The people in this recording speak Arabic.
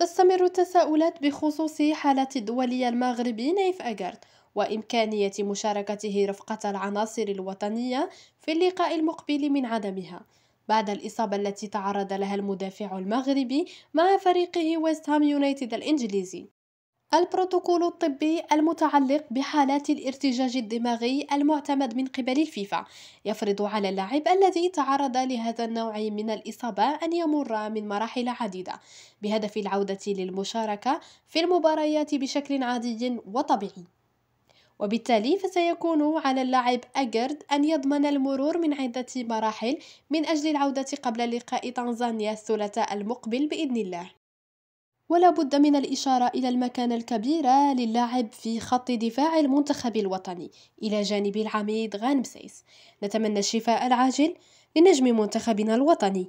تستمر التساؤلات بخصوص حالة الدولي المغربي نايف أجارد وإمكانية مشاركته رفقة العناصر الوطنية في اللقاء المقبل من عدمها بعد الإصابة التي تعرض لها المدافع المغربي مع فريقه ويست هام يونايتد الإنجليزي البروتوكول الطبي المتعلق بحالات الارتجاج الدماغي المعتمد من قبل الفيفا يفرض على اللاعب الذي تعرض لهذا النوع من الإصابة أن يمر من مراحل عديدة بهدف العودة للمشاركة في المباريات بشكل عادي وطبيعي وبالتالي فسيكون على اللاعب أجرد أن يضمن المرور من عدة مراحل من أجل العودة قبل لقاء تنزانيا الثلاثاء المقبل بإذن الله ولا بد من الإشارة إلى المكانة الكبيرة للاعب في خط دفاع المنتخب الوطني إلى جانب العميد غانمسيس نتمنى الشفاء العاجل لنجم منتخبنا الوطني